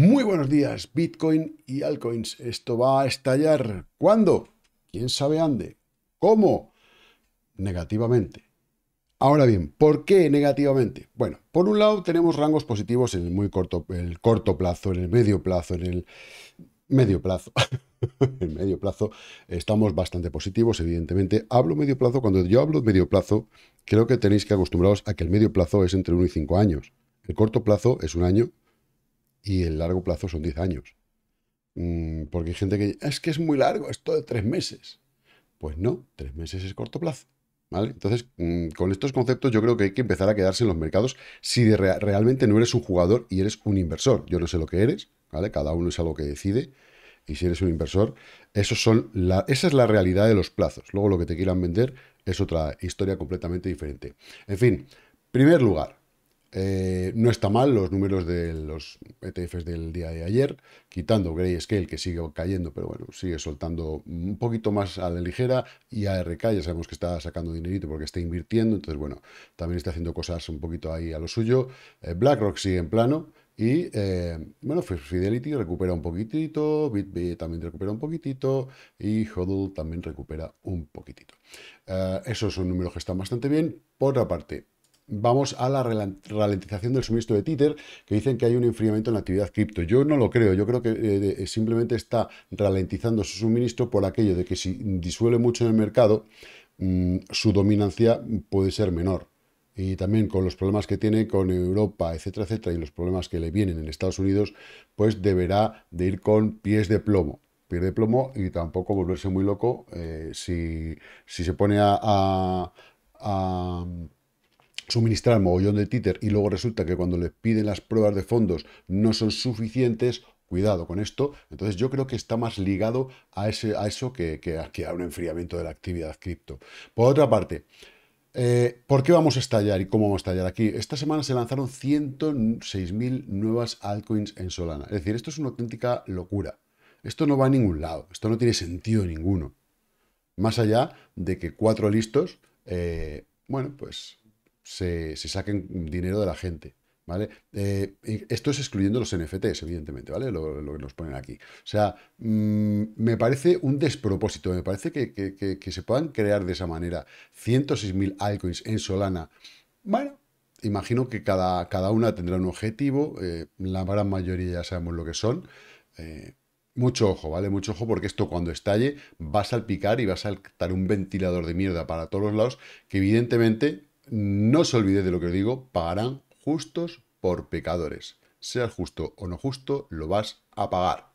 Muy buenos días, Bitcoin y altcoins. Esto va a estallar. ¿Cuándo? ¿Quién sabe ande? ¿Cómo? Negativamente. Ahora bien, ¿por qué negativamente? Bueno, por un lado tenemos rangos positivos en el muy corto, el corto plazo, en el medio plazo, en el medio plazo. en medio plazo estamos bastante positivos, evidentemente. Hablo medio plazo, cuando yo hablo medio plazo, creo que tenéis que acostumbraros a que el medio plazo es entre 1 y 5 años. El corto plazo es un año y el largo plazo son 10 años. Mm, porque hay gente que es que es muy largo, esto de tres meses. Pues no, tres meses es corto plazo. ¿Vale? Entonces, mm, con estos conceptos yo creo que hay que empezar a quedarse en los mercados si realmente no eres un jugador y eres un inversor. Yo no sé lo que eres, ¿vale? Cada uno es algo que decide. Y si eres un inversor, esos son esa es la realidad de los plazos. Luego lo que te quieran vender es otra historia completamente diferente. En fin, primer lugar, eh, no está mal los números de los ETFs del día de ayer, quitando Grayscale que sigue cayendo, pero bueno, sigue soltando un poquito más a la ligera y ARK ya sabemos que está sacando dinerito porque está invirtiendo, entonces bueno, también está haciendo cosas un poquito ahí a lo suyo. Eh, BlackRock sigue en plano, y eh, bueno, Fidelity recupera un poquitito, BitBee también recupera un poquitito y Hodl también recupera un poquitito. esos son números que están bastante bien. Por otra parte, vamos a la ralentización del suministro de Tether, que dicen que hay un enfriamiento en la actividad cripto. Yo no lo creo, yo creo que eh, eh, simplemente está ralentizando su suministro por aquello de que si disuelve mucho en el mercado, mm, su dominancia puede ser menor. Y también con los problemas que tiene con Europa, etcétera, etcétera, y los problemas que le vienen en Estados Unidos, pues deberá de ir con pies de plomo Pies de plomo y tampoco volverse muy loco eh, si, se pone a suministrar el mogollón de títer y luego resulta que cuando le piden las pruebas de fondos no son suficientes, cuidado con esto. Entonces yo creo que está más ligado a, ese, a eso que, que, a un enfriamiento de la actividad cripto. Por otra parte, eh, ¿Por qué vamos a estallar y cómo vamos a estallar aquí? Esta semana se lanzaron 106.000 nuevas altcoins en Solana. Es decir, esto es una auténtica locura. Esto no va a ningún lado. Esto no tiene sentido ninguno. Más allá de que cuatro listos, eh, bueno, pues se, saquen dinero de la gente. ¿Vale? Eh, esto es excluyendo los NFTs, evidentemente, ¿vale? Lo, que nos ponen aquí. O sea, mm, me parece un despropósito, me parece que, se puedan crear de esa manera 106.000 altcoins en Solana. Bueno, imagino que cada, cada una tendrá un objetivo, eh, la gran mayoría ya sabemos lo que son. Eh, mucho ojo, ¿vale? Mucho ojo porque esto cuando estalle va a salpicar y va a saltar un ventilador de mierda para todos los lados que evidentemente no se olvide de lo que os digo, pagarán justos por pecadores. Sea justo o no justo, lo vas a pagar.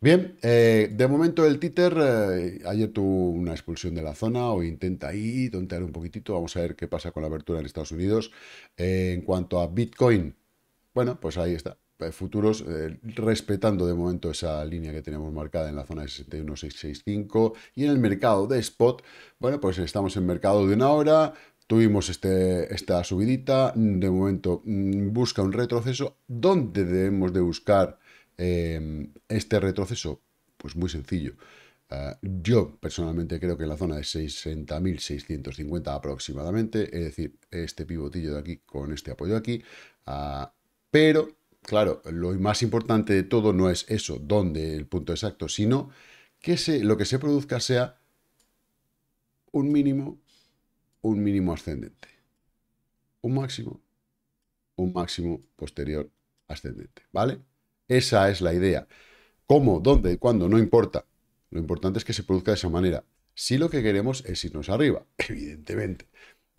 Bien, eh, de momento el títer, eh, ayer tuvo una expulsión de la zona, o intenta ahí tontear un poquitito, vamos a ver qué pasa con la apertura en Estados Unidos. Eh, en cuanto a Bitcoin, bueno, pues ahí está, futuros, respetando de momento esa línea que tenemos marcada en la zona de 61.665 y en el mercado de spot, bueno, pues estamos en mercado de una hora, Tuvimos este, esta subidita, de momento mm, busca un retroceso. ¿Dónde debemos de buscar em, este retroceso? Pues muy sencillo. Ah, yo personalmente creo que en la zona de 60.650 aproximadamente, es decir, este pivotillo de aquí con este apoyo aquí, ah, pero claro, lo más importante de todo no es eso, dónde el punto exacto, sino que se, lo que se produzca sea un mínimo un mínimo ascendente, un máximo, un máximo posterior ascendente, ¿vale? Esa es la idea. ¿Cómo, dónde cuándo? No importa. Lo importante es que se produzca de esa manera. Si lo que queremos es irnos arriba, evidentemente.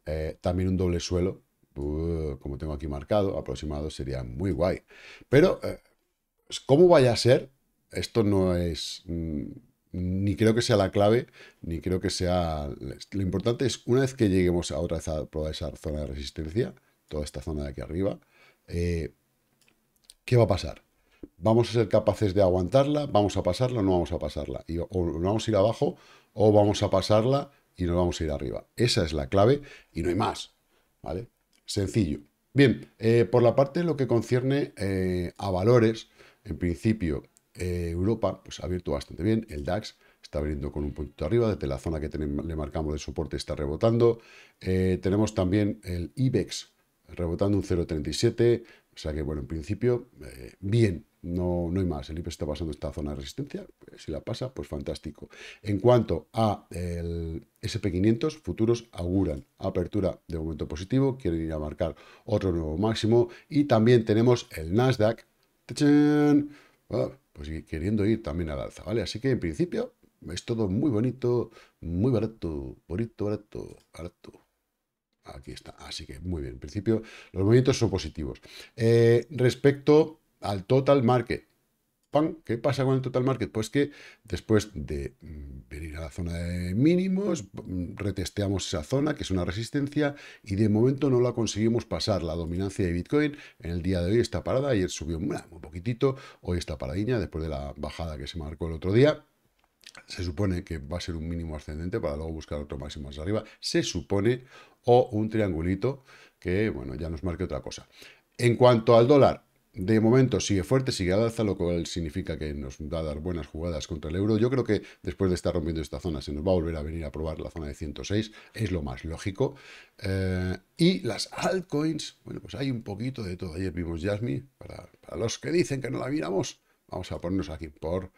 Eh, también un doble suelo, uh, como tengo aquí marcado, aproximado, sería muy guay. Pero, eh, ¿cómo vaya a ser? Esto no es... Mm, ni creo que sea la clave, ni creo que sea... Lo importante es, una vez que lleguemos a otra vez a probar esa zona de resistencia, toda esta zona de aquí arriba, eh, ¿qué va a pasar? ¿Vamos a ser capaces de aguantarla? ¿Vamos a pasarla o no vamos a pasarla? Y, o nos vamos a ir abajo o vamos a pasarla y nos vamos a ir arriba. Esa es la clave y no hay más. ¿Vale? Sencillo. Bien, eh, por la parte de lo que concierne eh, a valores, en principio eh, Europa pues, ha abierto bastante bien. El DAX está abriendo con un puntito arriba. Desde la zona que le marcamos de soporte está rebotando. Eh, tenemos también el IBEX rebotando un 0,37. O sea que, bueno, en principio, eh, bien, no, no hay más. El IBEX está pasando esta zona de resistencia. Pues, si la pasa, pues fantástico. En cuanto a el SP500, futuros auguran apertura de momento positivo. Quieren ir a marcar otro nuevo máximo. Y también tenemos el Nasdaq. Ah, pues queriendo ir también al alza, ¿vale? Así que en principio es todo muy bonito, muy barato, bonito, barato, barato. Aquí está, así que muy bien, en principio los movimientos son positivos. Eh, respecto al total market, ¿Qué pasa con el total market? Pues que después de mm, venir a la zona de mínimos, mm, retesteamos esa zona, que es una resistencia, y de momento no la conseguimos pasar. La dominancia de Bitcoin en el día de hoy está parada, ayer subió un, poquitito, hoy está paradiña, después de la bajada que se marcó el otro día. Se supone que va a ser un mínimo ascendente para luego buscar otro máximo más arriba. Se supone, o un triangulito que, bueno, ya nos marque otra cosa. En cuanto al dólar, de momento sigue fuerte, sigue alza, lo cual significa que nos va a dar buenas jugadas contra el euro. Yo creo que después de estar rompiendo esta zona se nos va a volver a venir a probar la zona de 106, es lo más lógico. Eh, y las altcoins, bueno, pues hay un poquito de todo. Ayer vimos Jasmine, para, los que dicen que no la miramos, vamos a ponernos aquí por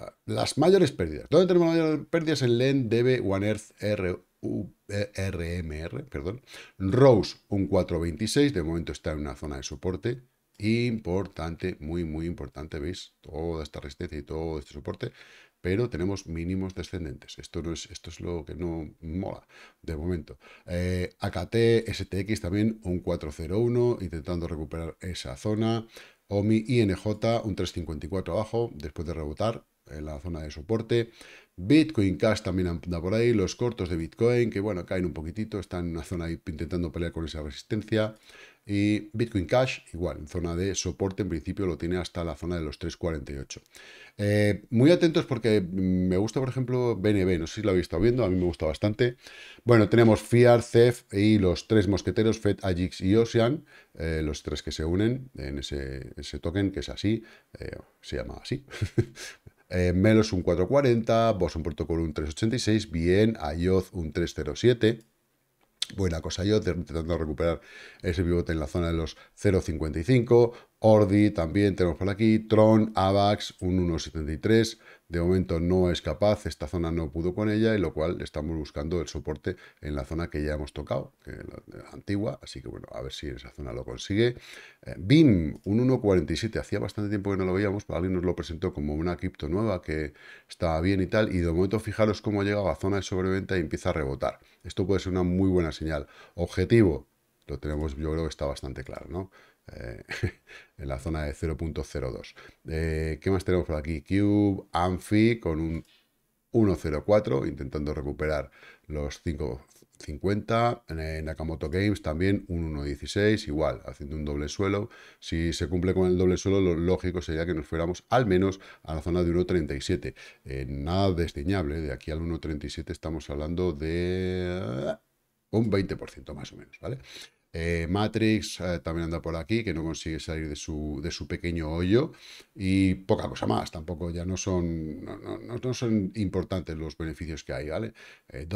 eh, las mayores pérdidas. ¿Dónde tenemos mayores pérdidas? En LEN, DB, ONE R, RMR, e, perdón. Rose, un 4.26, de momento está en una zona de soporte Importante, muy, muy importante, ¿veis? Toda esta resistencia y todo este soporte, pero tenemos mínimos descendentes. Esto, no es, esto es lo que no mola de momento. Eh, AKT, STX también, un 401, intentando recuperar esa zona. OMI, INJ, un 354 abajo, después de rebotar en la zona de soporte. Bitcoin Cash también anda por ahí, los cortos de Bitcoin, que bueno, caen un poquitito, están en una zona ahí intentando pelear con esa resistencia. Y Bitcoin Cash, igual, en zona de soporte, en principio lo tiene hasta la zona de los 3.48. Eh, muy atentos porque me gusta, por ejemplo, BNB, no sé si lo habéis estado viendo, a mí me gusta bastante. Bueno, tenemos FIAR, CEF y los tres mosqueteros, FED, Ajix y Ocean, eh, los tres que se unen en ese, token, que es así, eh, se llama así. Melos un 440, Boson Protocol un 386, bien, Ayoz un 307 buena cosa. Yo intentando recuperar ese pivote en la zona de los 0.55. Ordi también tenemos por aquí. Tron, Avax, un 1.73. De momento no es capaz, esta zona no pudo con ella, y lo cual estamos buscando el soporte en la zona que ya hemos tocado, que es la eh, antigua, así que bueno, a ver si en esa zona lo consigue. Eh, BIM, un 1.47, hacía bastante tiempo que no lo veíamos, pero alguien nos lo presentó como una cripto nueva que estaba bien y tal, y de momento fijaros cómo ha llegado a zona de sobreventa y empieza a rebotar. Esto puede ser una muy buena señal. Objetivo, lo tenemos, yo creo que está bastante claro, ¿no? Eh, en la zona de 0.02. Eh, ¿Qué más tenemos por aquí? Cube, Amphi con un 1.04, intentando recuperar los 5.50. en Nakamoto Games también un 1.16, igual, haciendo un doble suelo. Si se cumple con el doble suelo, lo lógico sería que nos fuéramos al menos a la zona de 1.37. Eh, nada desdeñable, de aquí al 1.37 estamos hablando de eh, un 20% más o menos, ¿vale? Eh, Matrix eh, también anda por aquí, que no consigue salir de su, de su pequeño hoyo. Y poca cosa más, tampoco ya no son, no, son importantes los beneficios que hay, ¿vale? Eh,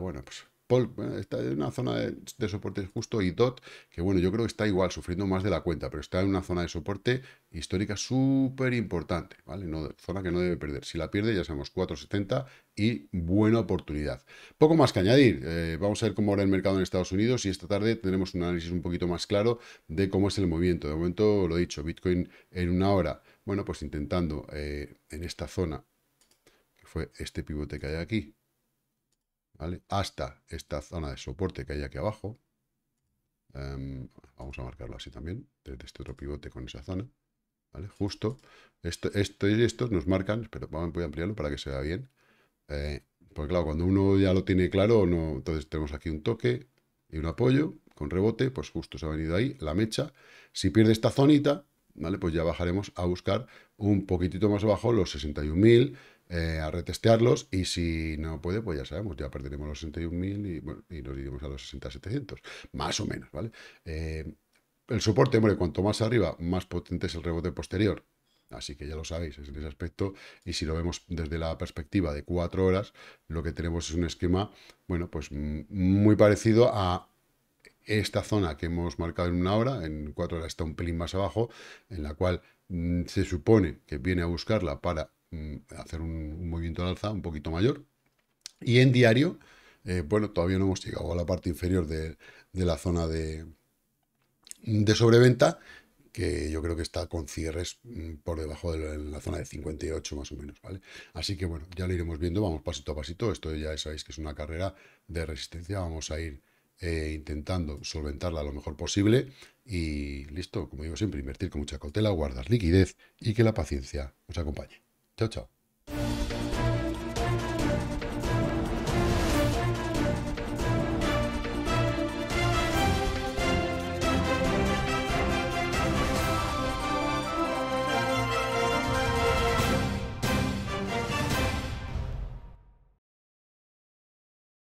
bueno, pues eh, está en una zona de, soporte justo y DOT, que bueno, yo creo que está igual, sufriendo más de la cuenta, pero está en una zona de soporte histórica súper importante, ¿vale? No, zona que no debe perder. Si la pierde, ya sabemos, 4,70 y buena oportunidad. Poco más que añadir. Eh, vamos a ver cómo ahora el mercado en Estados Unidos y esta tarde tendremos un análisis un poquito más claro de cómo es el movimiento. De momento, lo he dicho, Bitcoin en una hora, bueno, pues intentando eh, en esta zona, que fue este pivote que hay aquí, hasta esta zona de soporte que hay aquí abajo. Em, vamos a marcarlo así también, desde este otro pivote con esa zona. ¿Vale? Justo. Esto, esto y estos nos marcan, pero voy a ampliarlo para que se vea bien. Eh, porque claro, cuando uno ya lo tiene claro, no, entonces tenemos aquí un toque y un apoyo con rebote, pues justo se ha venido ahí la mecha. Si pierde esta zonita, ¿vale? Pues ya bajaremos a buscar un poquitito más abajo los 61.000, eh, a retestearlos y si no puede, pues ya sabemos, ya perderemos los 61.000 y, y nos iremos a los 60.700, más o menos, ¿vale? Eh, el soporte, hombre, cuanto más arriba, más potente es el rebote posterior, Así que ya lo sabéis, es en ese aspecto. Y si lo vemos desde la perspectiva de cuatro horas, lo que tenemos es un esquema, bueno, pues muy parecido a esta zona que hemos marcado en una hora, en cuatro horas está un pelín más abajo, en la cual mm, se supone que viene a buscarla para Mm, hacer un, movimiento al alza un poquito mayor. Y en diario, eh, bueno, todavía no hemos llegado a la parte inferior de, la zona de, de, sobreventa, que yo creo que está con cierres mm, por debajo de la, zona de 58 más o menos, ¿vale? Así que bueno, ya lo iremos viendo, vamos pasito a pasito, esto ya sabéis que es una carrera de resistencia, vamos a ir eh, intentando solventarla lo mejor posible y listo, como digo siempre, invertir con mucha cautela, guardar liquidez y que la paciencia os acompañe. Tchau, tchau.